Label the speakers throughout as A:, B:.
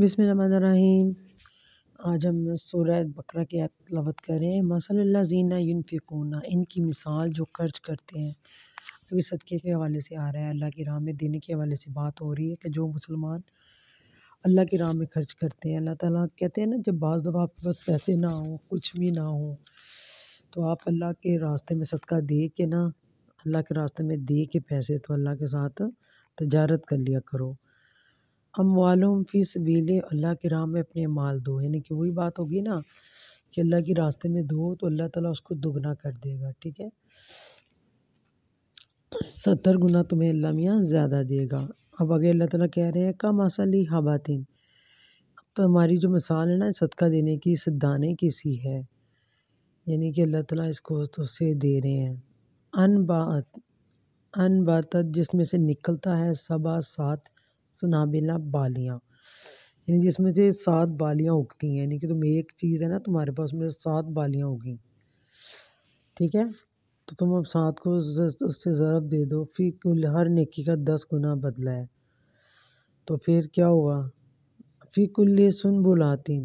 A: बिसमीम आज हम सूरह बकरा की तलावत करें जीना यूनफिकोना इनकी मिसाल जो खर्च करते हैं अभी सदक़े के हवाले से आ रहा है अल्लाह की राह में देने के हवाले से बात हो रही है कि जो मुसलमान अल्लाह की राह में खर्च करते हैं अल्लाह ताला कहते हैं ना जब बाज़ दफ़ा आपके पास पैसे ना हों कुछ भी ना हो तो आप अल्लाह के रास्ते में सदका दे के ना अल्लाह के रास्ते में दे के पैसे तो अल्लाह के साथ तजारत कर लिया करो अमवालुम फ़ी सबील अल्लाह के राह में अपने माल दो यानी कि वही बात होगी ना कि अल्लाह के रास्ते में दो तो अल्लाह ताला उसको दुगना कर देगा ठीक है सत्तर गुना तुम्हें अल्लाह मियाँ ज़्यादा देगा अब आगे अल्लाह ताला कह रहे हैं कम असली हबातिन तो हमारी जो मिसाल है ना सदका देने की इस दाने की सी है यानी कि अल्लाह ताला इसको तो से दे रहे हैं अनबात अनबात जिसमें से निकलता है सबा सात सनाबिला बालियाँ यानी जिसमें से सात बालियाँ उगती हैं यानी कि तुम एक चीज़ है ना तुम्हारे पास में सात बालियाँ उगी ठीक है तो तुम अब सात को उससे ज़रब दे दो फिर कुल हर नेकी का दस गुना बदला है तो फिर क्या हुआ फिर कुल सुन बुलाती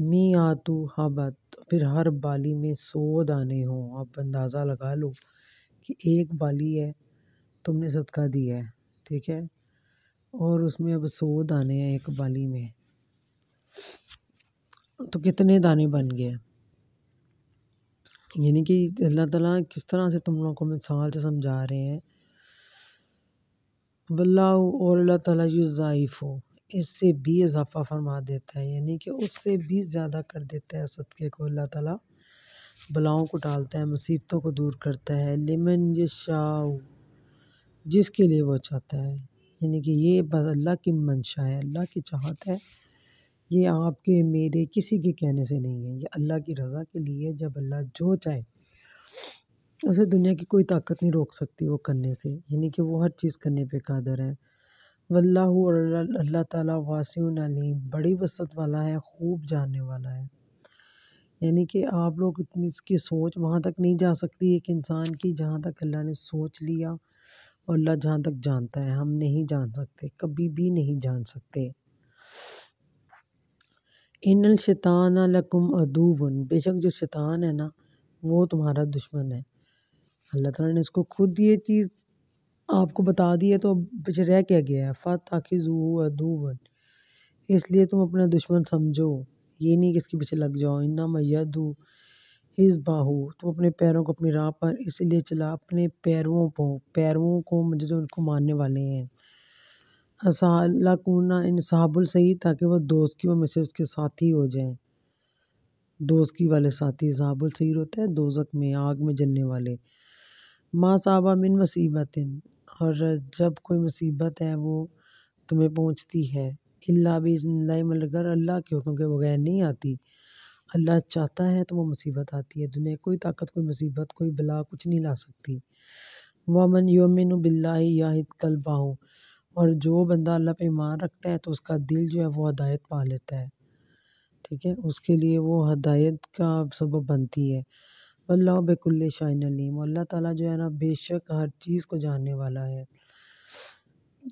A: मी आतू हबत हाँ फिर हर बाली में सो दाने हों आप अंदाज़ा लगा लो कि एक बाली है तुमने सदका दिया है ठीक है और उसमें अब सौ दाने हैं एक बाली में तो कितने दाने बन गए यानी कि अल्लाह ताला किस तरह से तुम लोगों को मिसाल से समझा रहे हैं वल्ला और अल्लाह ताला ज़ाइफ़ हो इससे भी इजाफ़ा फरमा देता है यानी कि उससे भी ज़्यादा कर देता है सदक़े को अल्लाह ताला बलाओं को टालता है मुसीबतों को दूर करता है लेमन ये शाह जिसके लिए वो चाहता है यानी कि ये अल्लाह की मंशा है अल्लाह की चाहत है ये आपके मेरे किसी के कहने से नहीं है ये अल्लाह की रज़ा के लिए है जब अल्लाह जो चाहे उसे दुनिया की कोई ताकत नहीं रोक सकती वो करने से यानी कि वो हर चीज़ करने पे कादर है वल्ला अल्लाह ताला वासिन अलीम बड़ी वसत वाला है खूब जानने वाला है यानी कि आप लोग इतनी इसकी सोच वहाँ तक नहीं जा सकती एक इंसान की जहाँ तक अल्लाह ने सोच लिया और अल्लाह जहाँ तक जानता है हम नहीं जान सकते कभी भी नहीं जान सकते इन शैतान लकुम अदूवन बेशक जो शैतान है ना वो तुम्हारा दुश्मन है अल्लाह ताला ने इसको खुद ये चीज़ आपको बता दी है तो अब पीछे रह क्या गया है फ़त ताकि अदूवन इसलिए तुम अपना दुश्मन समझो ये नहीं कि इसके पीछे लग जाओ इन्ना मैदू इस बाहु तुम अपने पैरों को अपनी राह पर इसलिए चला अपने पैरों को पैरों को मुझे जो तो उनको मानने वाले हैं असालकूना इन सहाबुल सही ताकि वह दोस्तियों में से उसके साथी हो जाएं दोस्ती वाले साथी साबुल सही होते हैं दोजक में आग में जलने वाले माँ साहबा मिन मुसीबत और जब कोई मुसीबत है वो तुम्हें पहुँचती है अल्लाह भी मगर अल्लाह के हुक्म के बगैर नहीं आती अल्लाह चाहता है तो वो मुसीबत आती है दुनिया कोई ताकत कोई मुसीबत कोई बला कुछ नहीं ला सकती वमन योमिन बिल्ला याहिद कल बाहू और जो बंदा अल्लाह पे ईमान रखता है तो उसका दिल जो है वो हदायत पा लेता है ठीक है उसके लिए वो हदायत का सबब बनती है अल्लाह बेकुल्ल शाइन अलीम अल्लाह ताला जो है ना बेशक हर चीज़ को जानने वाला है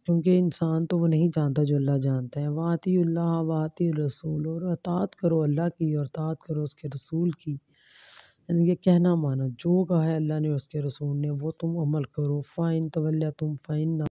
A: क्योंकि इंसान तो वो नहीं जानता जो अल्लाह जानता है वाती अल्लाह वाती रसूल और अतात करो अल्लाह की और अतात करो उसके रसूल की यानी कि कहना माना जो कहा है अल्लाह ने उसके रसूल ने वो तुम अमल करो फ़ाइन तवल्या तुम फ़ाइन ना